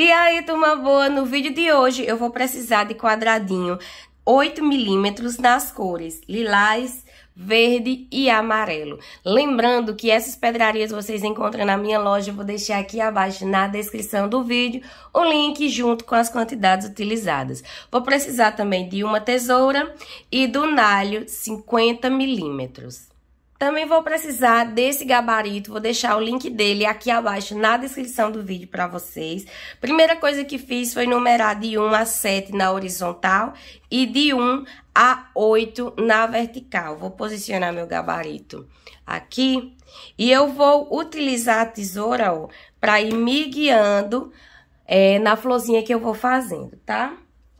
E aí, turma boa, no vídeo de hoje eu vou precisar de quadradinho 8 milímetros nas cores lilás, verde e amarelo. Lembrando que essas pedrarias vocês encontram na minha loja, eu vou deixar aqui abaixo na descrição do vídeo o link junto com as quantidades utilizadas. Vou precisar também de uma tesoura e do nalho 50 milímetros. Também vou precisar desse gabarito, vou deixar o link dele aqui abaixo na descrição do vídeo para vocês. Primeira coisa que fiz foi numerar de 1 a 7 na horizontal e de 1 a 8 na vertical. Vou posicionar meu gabarito aqui e eu vou utilizar a tesoura para ir me guiando é, na florzinha que eu vou fazendo, tá? Tá?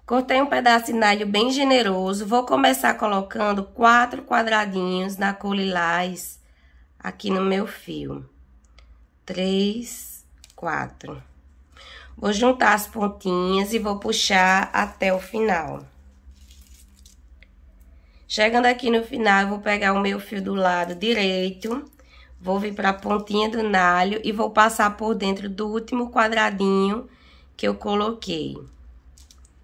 Cortei um pedaço de nalho bem generoso. Vou começar colocando quatro quadradinhos na cor lilás aqui no meu fio. Três, quatro. Vou juntar as pontinhas e vou puxar até o final. Chegando aqui no final, eu vou pegar o meu fio do lado direito, vou vir para a pontinha do nalho e vou passar por dentro do último quadradinho que eu coloquei.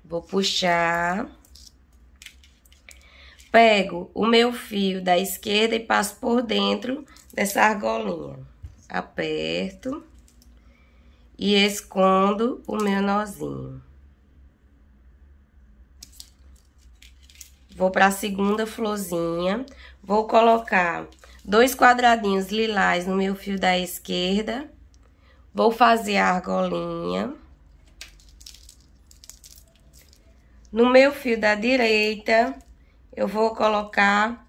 Vou puxar. Pego o meu fio da esquerda e passo por dentro dessa argolinha. Aperto. E escondo o meu nozinho. Vou para a segunda florzinha. Vou colocar dois quadradinhos lilás no meu fio da esquerda. Vou fazer a argolinha. No meu fio da direita, eu vou colocar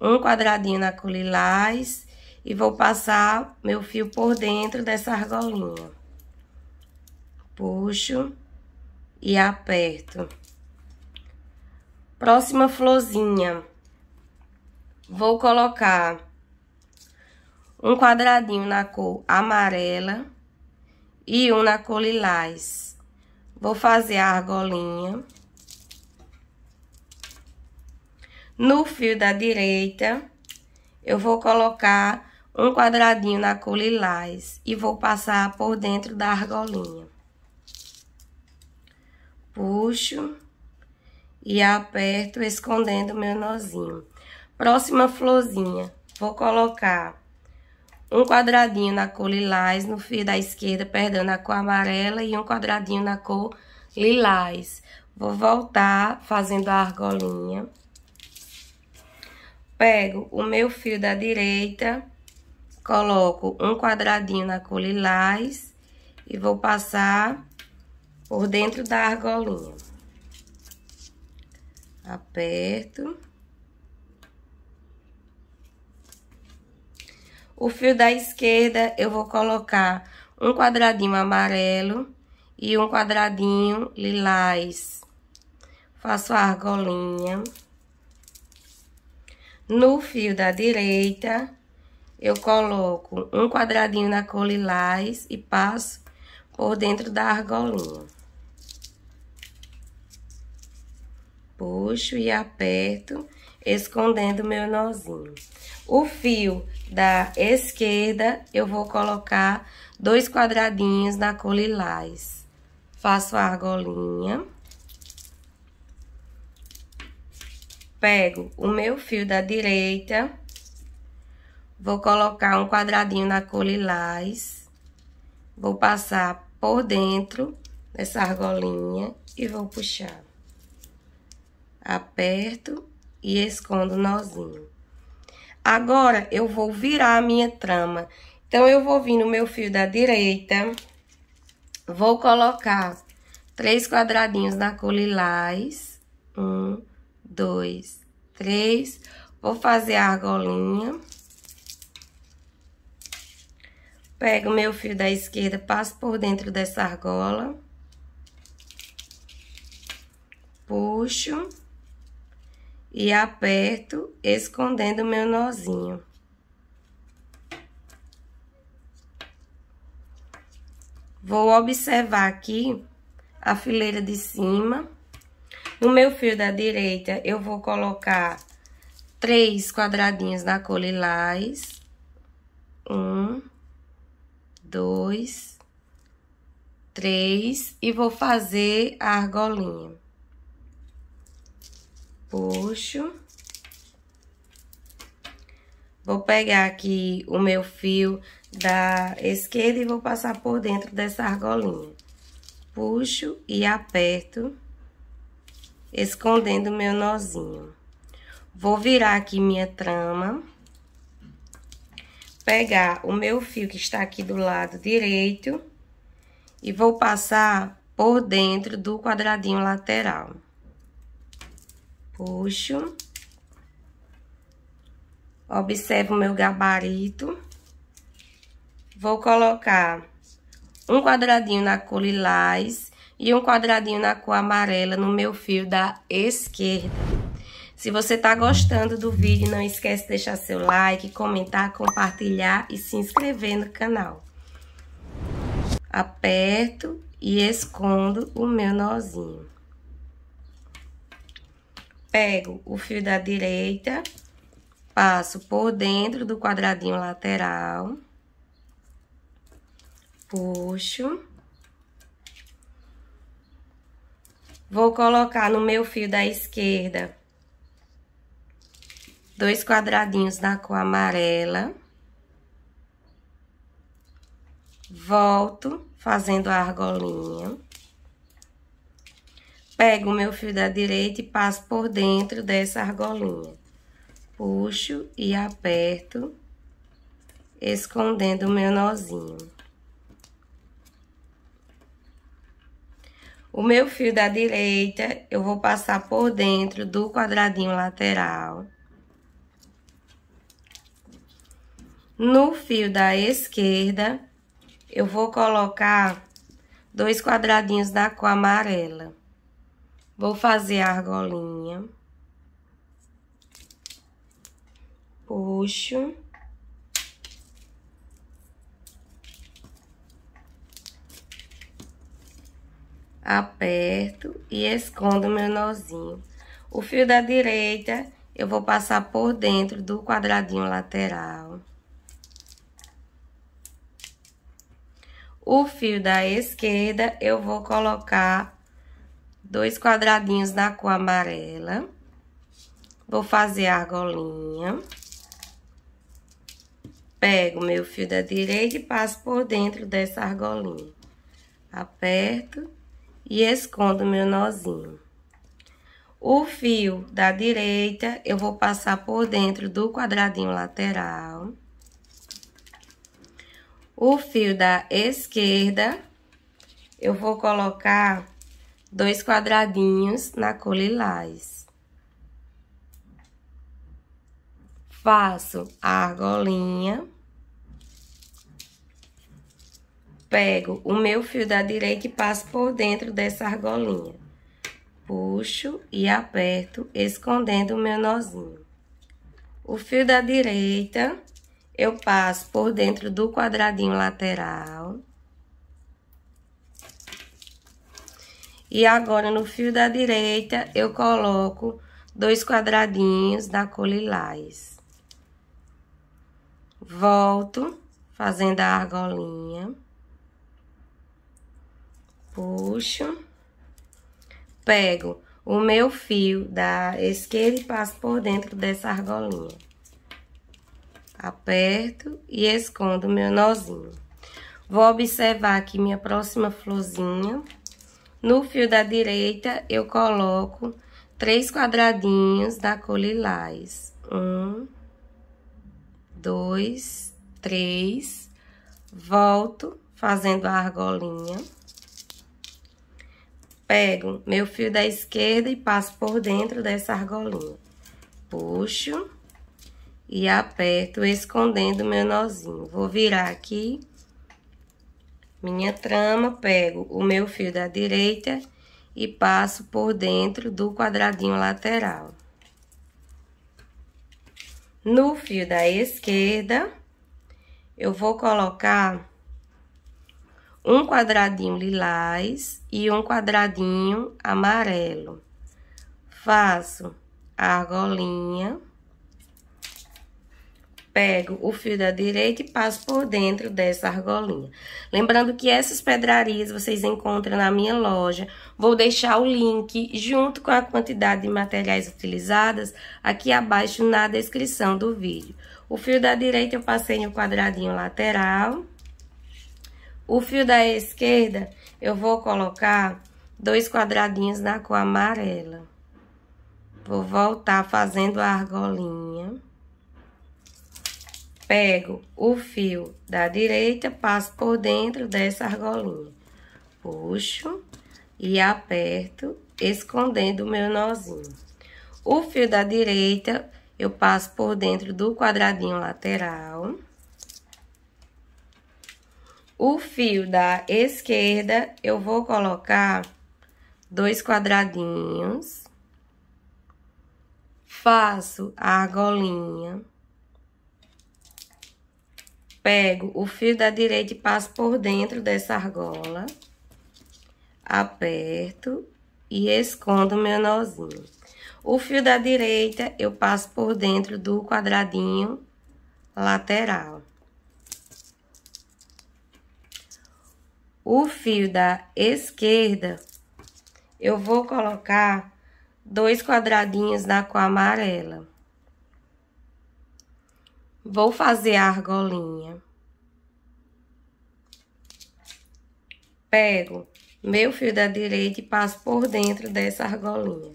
um quadradinho na cor lilás e vou passar meu fio por dentro dessa argolinha. Puxo e aperto. Próxima florzinha, vou colocar um quadradinho na cor amarela e um na cor lilás. Vou fazer a argolinha No fio da direita, eu vou colocar um quadradinho na cor lilás e vou passar por dentro da argolinha. Puxo e aperto escondendo meu nozinho. Próxima florzinha, vou colocar um quadradinho na cor lilás no fio da esquerda, perdão, na cor amarela e um quadradinho na cor lilás. Vou voltar fazendo a argolinha. Pego o meu fio da direita, coloco um quadradinho na cor lilás e vou passar por dentro da argolinha. Aperto. O fio da esquerda eu vou colocar um quadradinho amarelo e um quadradinho lilás. Faço a argolinha. No fio da direita, eu coloco um quadradinho na cor lilás e passo por dentro da argolinha. Puxo e aperto, escondendo meu nozinho. O fio da esquerda, eu vou colocar dois quadradinhos na cor lilás. Faço a argolinha. pego o meu fio da direita, vou colocar um quadradinho na cor lilás, vou passar por dentro dessa argolinha e vou puxar. Aperto e escondo o nozinho. Agora, eu vou virar a minha trama. Então, eu vou vir no meu fio da direita, vou colocar três quadradinhos na cor lilás. Um, dois, três. Vou fazer a argolinha. Pego meu fio da esquerda, passo por dentro dessa argola. Puxo. E aperto, escondendo meu nozinho. Vou observar aqui a fileira de cima no meu fio da direita, eu vou colocar três quadradinhos da cor lilás. Um, dois, três. E vou fazer a argolinha. Puxo. Vou pegar aqui o meu fio da esquerda e vou passar por dentro dessa argolinha. Puxo e aperto escondendo meu nozinho. Vou virar aqui minha trama, pegar o meu fio que está aqui do lado direito e vou passar por dentro do quadradinho lateral. Puxo. Observo o meu gabarito. Vou colocar um quadradinho na cor lilás e um quadradinho na cor amarela no meu fio da esquerda. Se você está gostando do vídeo, não esquece de deixar seu like, comentar, compartilhar e se inscrever no canal. Aperto e escondo o meu nozinho. Pego o fio da direita, passo por dentro do quadradinho lateral, puxo Vou colocar no meu fio da esquerda dois quadradinhos da cor amarela. Volto fazendo a argolinha. Pego o meu fio da direita e passo por dentro dessa argolinha. Puxo e aperto, escondendo o meu nozinho. O meu fio da direita, eu vou passar por dentro do quadradinho lateral. No fio da esquerda, eu vou colocar dois quadradinhos da cor amarela. Vou fazer a argolinha. Puxo. aperto e escondo meu nozinho. O fio da direita eu vou passar por dentro do quadradinho lateral. O fio da esquerda eu vou colocar dois quadradinhos na cor amarela. Vou fazer a argolinha. Pego meu fio da direita e passo por dentro dessa argolinha. Aperto e escondo meu nozinho. O fio da direita eu vou passar por dentro do quadradinho lateral. O fio da esquerda eu vou colocar dois quadradinhos na cor lilás. Faço a argolinha. Pego o meu fio da direita e passo por dentro dessa argolinha. Puxo e aperto, escondendo o meu nozinho. O fio da direita, eu passo por dentro do quadradinho lateral. E agora, no fio da direita, eu coloco dois quadradinhos da cor lilás. Volto, fazendo a argolinha puxo, pego o meu fio da esquerda e passo por dentro dessa argolinha. Aperto e escondo o meu nozinho. Vou observar aqui minha próxima florzinha. No fio da direita, eu coloco três quadradinhos da cor lilás. Um, dois, três. Volto fazendo a argolinha. Pego meu fio da esquerda e passo por dentro dessa argolinha. Puxo e aperto, escondendo meu nozinho. Vou virar aqui minha trama, pego o meu fio da direita e passo por dentro do quadradinho lateral. No fio da esquerda, eu vou colocar um quadradinho lilás e um quadradinho amarelo. Faço a argolinha, pego o fio da direita e passo por dentro dessa argolinha. Lembrando que essas pedrarias vocês encontram na minha loja. Vou deixar o link junto com a quantidade de materiais utilizadas aqui abaixo na descrição do vídeo. O fio da direita eu passei no quadradinho lateral. O fio da esquerda, eu vou colocar dois quadradinhos na cor amarela. Vou voltar fazendo a argolinha. Pego o fio da direita, passo por dentro dessa argolinha. Puxo e aperto, escondendo o meu nozinho. O fio da direita, eu passo por dentro do quadradinho lateral. O fio da esquerda, eu vou colocar dois quadradinhos. Faço a argolinha. Pego o fio da direita e passo por dentro dessa argola. Aperto e escondo meu nozinho. O fio da direita eu passo por dentro do quadradinho lateral. o fio da esquerda, eu vou colocar dois quadradinhos da cor amarela. Vou fazer a argolinha. Pego meu fio da direita e passo por dentro dessa argolinha.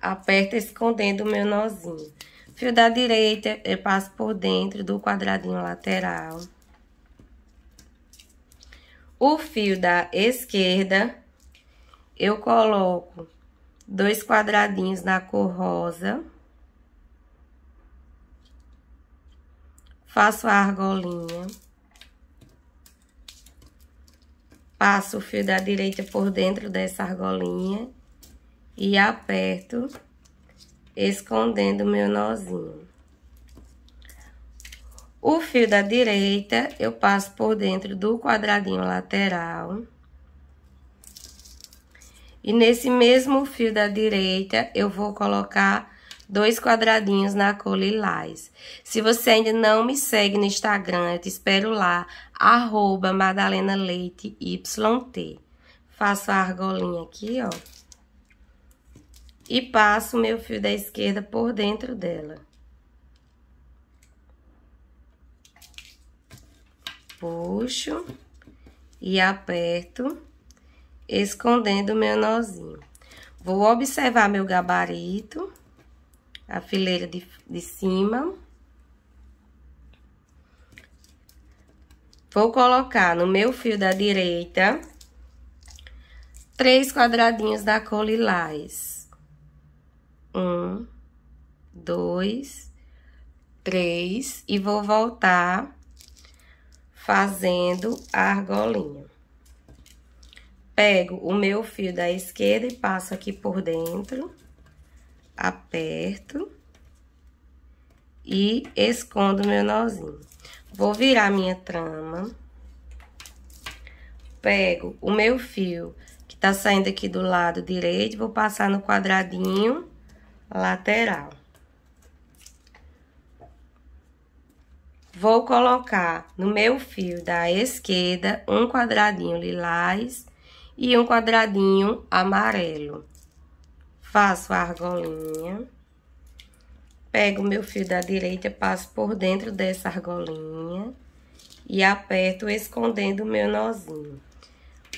Aperto escondendo o meu nozinho. Fio da direita eu passo por dentro do quadradinho lateral. O fio da esquerda, eu coloco dois quadradinhos na cor rosa. Faço a argolinha. Passo o fio da direita por dentro dessa argolinha e aperto, escondendo meu nozinho. O fio da direita, eu passo por dentro do quadradinho lateral. E nesse mesmo fio da direita, eu vou colocar dois quadradinhos na cor lilás. Se você ainda não me segue no Instagram, eu te espero lá, arroba Madalena Leite YT. Faço a argolinha aqui, ó. E passo meu fio da esquerda por dentro dela. puxo e aperto, escondendo meu nozinho. Vou observar meu gabarito, a fileira de, de cima. Vou colocar no meu fio da direita três quadradinhos da cor lilás. Um, dois, três. E vou voltar fazendo a argolinha. Pego o meu fio da esquerda e passo aqui por dentro, aperto e escondo meu nozinho. Vou virar minha trama, pego o meu fio que tá saindo aqui do lado direito, vou passar no quadradinho lateral. Vou colocar no meu fio da esquerda um quadradinho lilás e um quadradinho amarelo. Faço a argolinha. Pego o meu fio da direita, passo por dentro dessa argolinha e aperto escondendo o meu nozinho.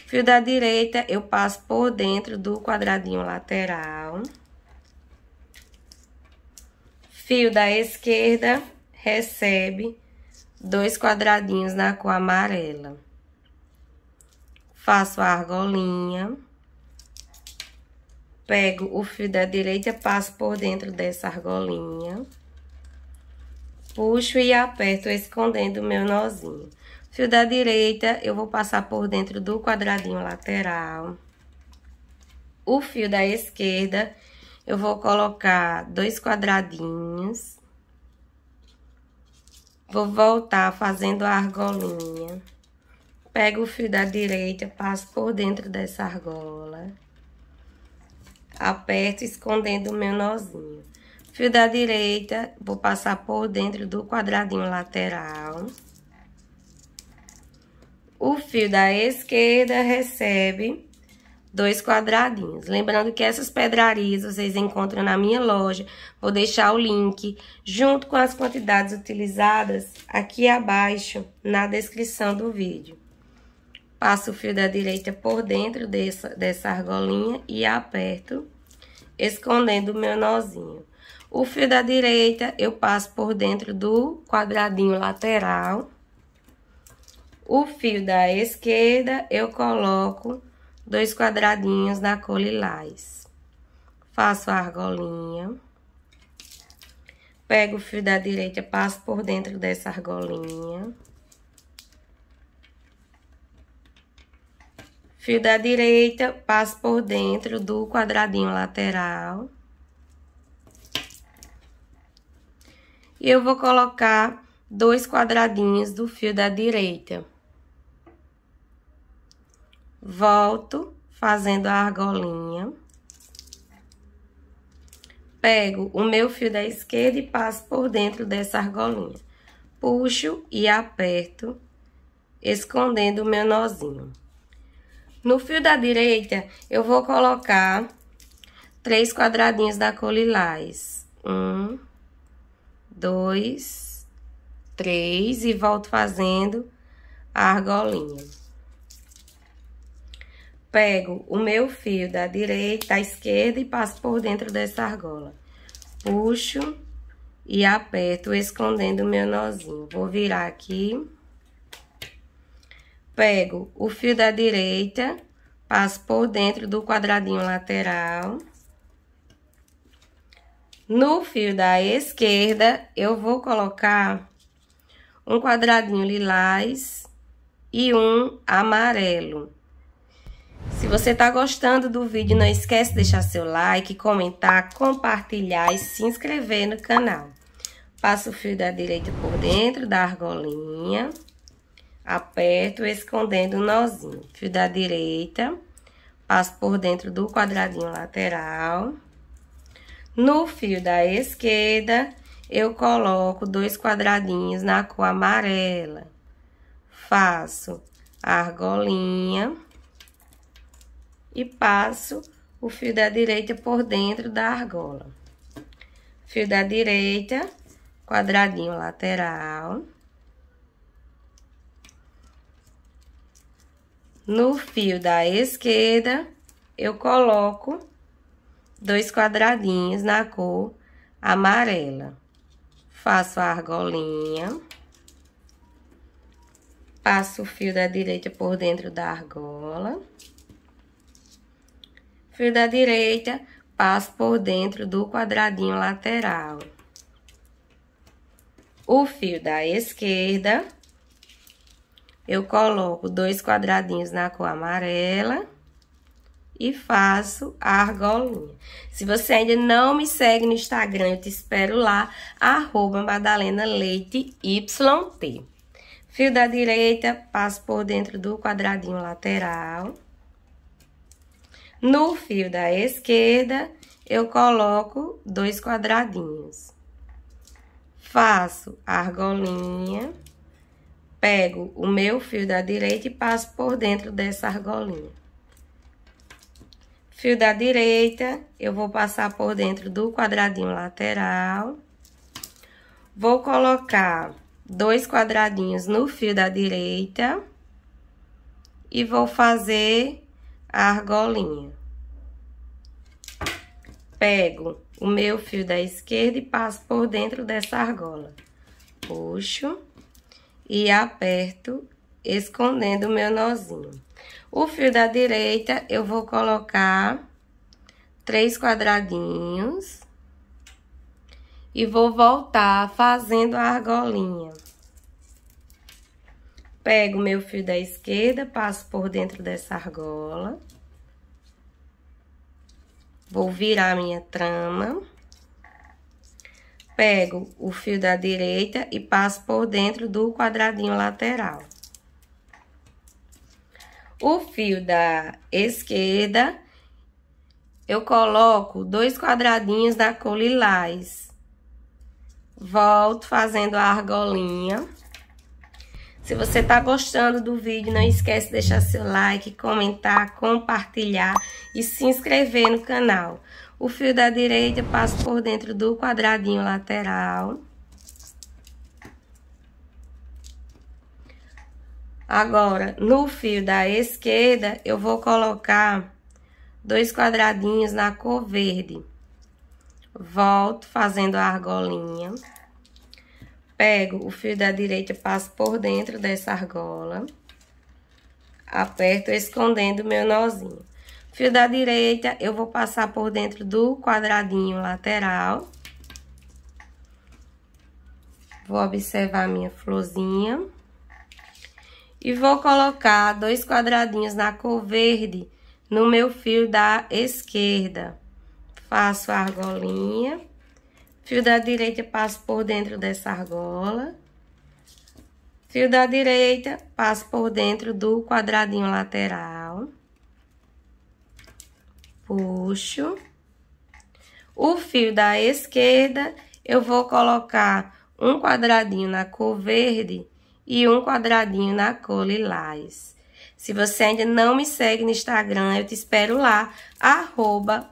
Fio da direita eu passo por dentro do quadradinho lateral. Fio da esquerda recebe dois quadradinhos na cor amarela. Faço a argolinha. Pego o fio da direita, passo por dentro dessa argolinha. Puxo e aperto, escondendo o meu nozinho. Fio da direita, eu vou passar por dentro do quadradinho lateral. O fio da esquerda, eu vou colocar dois quadradinhos Vou voltar fazendo a argolinha. Pego o fio da direita, passo por dentro dessa argola. Aperto escondendo o meu nozinho. Fio da direita, vou passar por dentro do quadradinho lateral. O fio da esquerda recebe dois quadradinhos. Lembrando que essas pedrarias vocês encontram na minha loja. Vou deixar o link junto com as quantidades utilizadas aqui abaixo na descrição do vídeo. Passo o fio da direita por dentro dessa, dessa argolinha e aperto, escondendo o meu nozinho. O fio da direita eu passo por dentro do quadradinho lateral. O fio da esquerda eu coloco dois quadradinhos da cor lilás. Faço a argolinha. Pego o fio da direita, passo por dentro dessa argolinha. Fio da direita, passo por dentro do quadradinho lateral. E eu vou colocar dois quadradinhos do fio da direita volto fazendo a argolinha. Pego o meu fio da esquerda e passo por dentro dessa argolinha. Puxo e aperto, escondendo o meu nozinho. No fio da direita, eu vou colocar três quadradinhos da cor lilás. Um, dois, três e volto fazendo a argolinha. Pego o meu fio da direita à esquerda e passo por dentro dessa argola. Puxo e aperto, escondendo o meu nozinho. Vou virar aqui. Pego o fio da direita, passo por dentro do quadradinho lateral. No fio da esquerda, eu vou colocar um quadradinho lilás e um amarelo. Se você está gostando do vídeo, não esquece de deixar seu like, comentar, compartilhar e se inscrever no canal. Passo o fio da direita por dentro da argolinha, aperto escondendo o nozinho. Fio da direita, passo por dentro do quadradinho lateral. No fio da esquerda, eu coloco dois quadradinhos na cor amarela. Faço a argolinha e passo o fio da direita por dentro da argola. Fio da direita, quadradinho lateral. No fio da esquerda, eu coloco dois quadradinhos na cor amarela. Faço a argolinha. Passo o fio da direita por dentro da argola. Fio da direita, passo por dentro do quadradinho lateral. O fio da esquerda, eu coloco dois quadradinhos na cor amarela e faço a argolinha. Se você ainda não me segue no Instagram, eu te espero lá, arroba Madalena Leite YT. Fio da direita, passo por dentro do quadradinho lateral. No fio da esquerda, eu coloco dois quadradinhos. Faço a argolinha, pego o meu fio da direita e passo por dentro dessa argolinha. Fio da direita, eu vou passar por dentro do quadradinho lateral. Vou colocar dois quadradinhos no fio da direita. E vou fazer a argolinha. Pego o meu fio da esquerda e passo por dentro dessa argola. Puxo e aperto, escondendo o meu nozinho. O fio da direita, eu vou colocar três quadradinhos e vou voltar fazendo a argolinha. Pego meu fio da esquerda, passo por dentro dessa argola. Vou virar minha trama. Pego o fio da direita e passo por dentro do quadradinho lateral. O fio da esquerda, eu coloco dois quadradinhos da cor lilás. Volto fazendo a argolinha. Se você está gostando do vídeo, não esquece de deixar seu like, comentar, compartilhar e se inscrever no canal. O fio da direita eu passo por dentro do quadradinho lateral. Agora, no fio da esquerda, eu vou colocar dois quadradinhos na cor verde. Volto fazendo a argolinha. Pego o fio da direita, passo por dentro dessa argola. Aperto, escondendo meu nozinho. Fio da direita, eu vou passar por dentro do quadradinho lateral. Vou observar minha florzinha. E vou colocar dois quadradinhos na cor verde no meu fio da esquerda. Faço a argolinha. Fio da direita, passo por dentro dessa argola. Fio da direita, passo por dentro do quadradinho lateral. Puxo. O fio da esquerda, eu vou colocar um quadradinho na cor verde e um quadradinho na cor lilás. Se você ainda não me segue no Instagram, eu te espero lá, arroba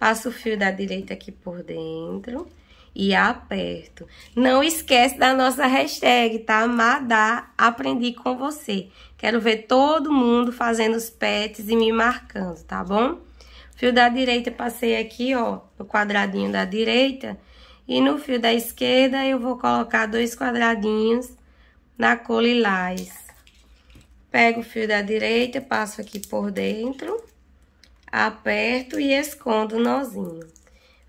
Passo o fio da direita aqui por dentro e aperto. Não esquece da nossa hashtag, tá? Madá, aprendi com você. Quero ver todo mundo fazendo os pets e me marcando, tá bom? Fio da direita passei aqui, ó, no quadradinho da direita. E no fio da esquerda eu vou colocar dois quadradinhos na cor lilás. Pego o fio da direita, passo aqui por dentro aperto e escondo o nozinho.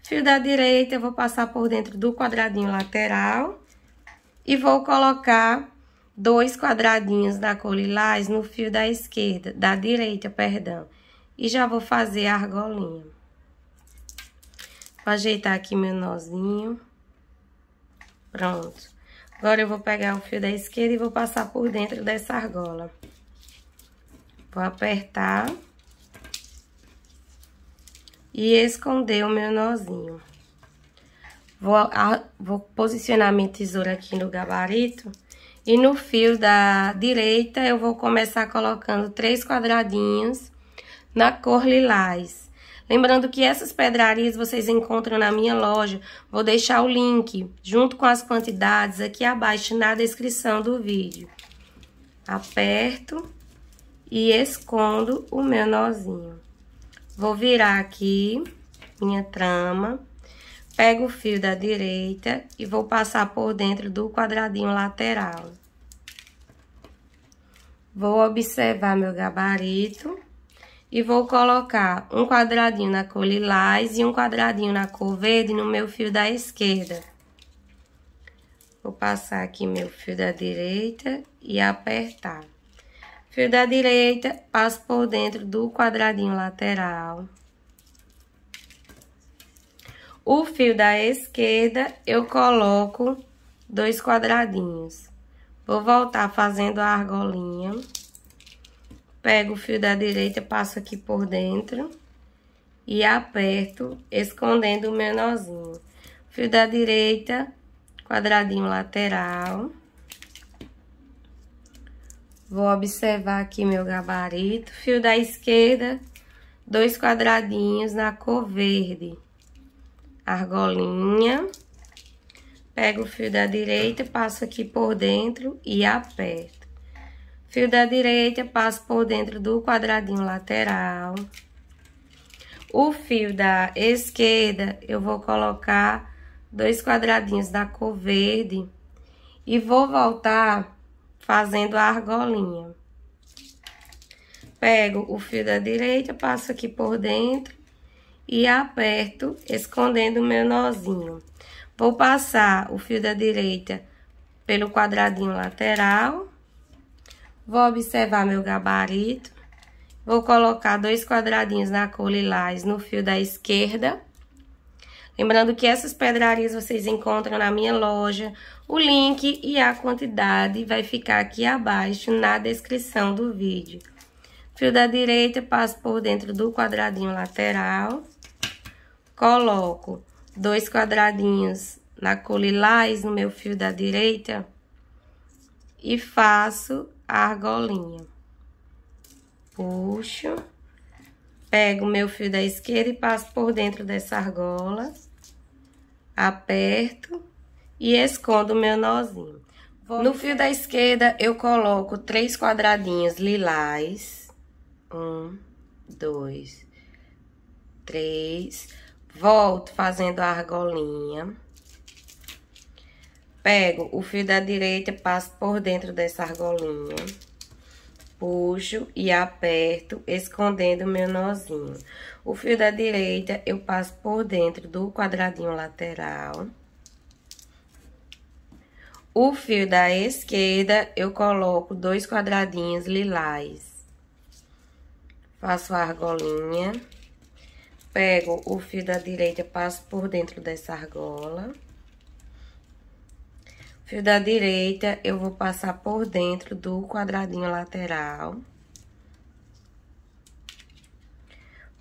Fio da direita, eu vou passar por dentro do quadradinho lateral e vou colocar dois quadradinhos da cor lilás no fio da esquerda, da direita, perdão. E já vou fazer a argolinha. Vou ajeitar aqui meu nozinho. Pronto. Agora eu vou pegar o fio da esquerda e vou passar por dentro dessa argola. Vou apertar e esconder o meu nozinho. Vou, a, vou posicionar minha tesoura aqui no gabarito e no fio da direita eu vou começar colocando três quadradinhos na cor lilás. Lembrando que essas pedrarias vocês encontram na minha loja. Vou deixar o link junto com as quantidades aqui abaixo na descrição do vídeo. Aperto e escondo o meu nozinho. Vou virar aqui minha trama, pego o fio da direita e vou passar por dentro do quadradinho lateral. Vou observar meu gabarito e vou colocar um quadradinho na cor lilás e um quadradinho na cor verde no meu fio da esquerda. Vou passar aqui meu fio da direita e apertar. Fio da direita, passo por dentro do quadradinho lateral. O fio da esquerda, eu coloco dois quadradinhos. Vou voltar fazendo a argolinha. Pego o fio da direita, passo aqui por dentro. E aperto, escondendo o meu nozinho. Fio da direita, quadradinho lateral. Vou observar aqui meu gabarito. Fio da esquerda, dois quadradinhos na cor verde. Argolinha. Pego o fio da direita, passo aqui por dentro e aperto. Fio da direita, passo por dentro do quadradinho lateral. O fio da esquerda, eu vou colocar dois quadradinhos da cor verde. E vou voltar fazendo a argolinha. Pego o fio da direita, passo aqui por dentro e aperto, escondendo o meu nozinho. Vou passar o fio da direita pelo quadradinho lateral. Vou observar meu gabarito. Vou colocar dois quadradinhos na cor lilás no fio da esquerda. Lembrando que essas pedrarias vocês encontram na minha loja. O link e a quantidade vai ficar aqui abaixo na descrição do vídeo. Fio da direita, passo por dentro do quadradinho lateral. Coloco dois quadradinhos na cor lilás no meu fio da direita. E faço a argolinha. Puxo. Pego o meu fio da esquerda e passo por dentro dessa argola. Aperto e escondo o meu nozinho. Vou... No fio da esquerda, eu coloco três quadradinhos lilás. Um, dois, três. Volto fazendo a argolinha. Pego o fio da direita, passo por dentro dessa argolinha puxo e aperto, escondendo meu nozinho. O fio da direita eu passo por dentro do quadradinho lateral. O fio da esquerda eu coloco dois quadradinhos lilás. Faço a argolinha. Pego o fio da direita, passo por dentro dessa argola. Fio da direita, eu vou passar por dentro do quadradinho lateral.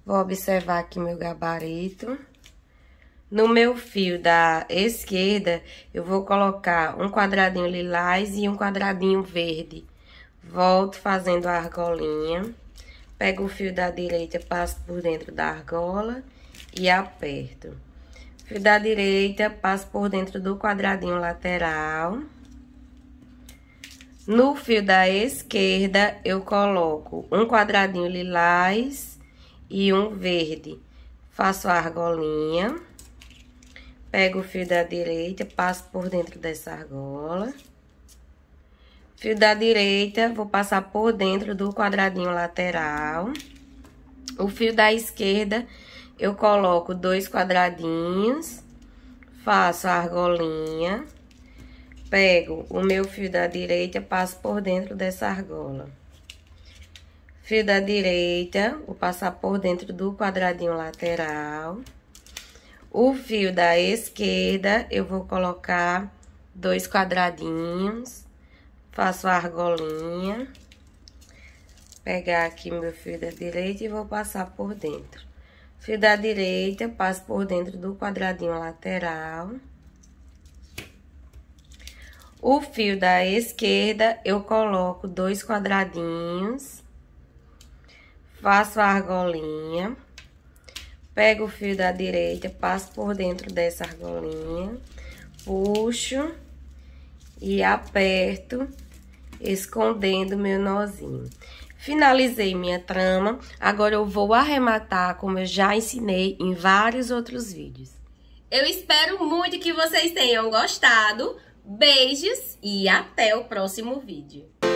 Vou observar aqui meu gabarito. No meu fio da esquerda, eu vou colocar um quadradinho lilás e um quadradinho verde. Volto fazendo a argolinha. Pego o fio da direita, passo por dentro da argola e aperto fio da direita, passo por dentro do quadradinho lateral. No fio da esquerda, eu coloco um quadradinho lilás e um verde. Faço a argolinha. Pego o fio da direita, passo por dentro dessa argola. Fio da direita, vou passar por dentro do quadradinho lateral. O fio da esquerda, eu coloco dois quadradinhos, faço a argolinha, pego o meu fio da direita, passo por dentro dessa argola. Fio da direita, vou passar por dentro do quadradinho lateral. O fio da esquerda, eu vou colocar dois quadradinhos, faço a argolinha, pegar aqui meu fio da direita e vou passar por dentro. Fio da direita, passo por dentro do quadradinho lateral. O fio da esquerda, eu coloco dois quadradinhos. Faço a argolinha. Pego o fio da direita, passo por dentro dessa argolinha. Puxo e aperto, escondendo meu nozinho. Finalizei minha trama, agora eu vou arrematar como eu já ensinei em vários outros vídeos. Eu espero muito que vocês tenham gostado. Beijos e até o próximo vídeo.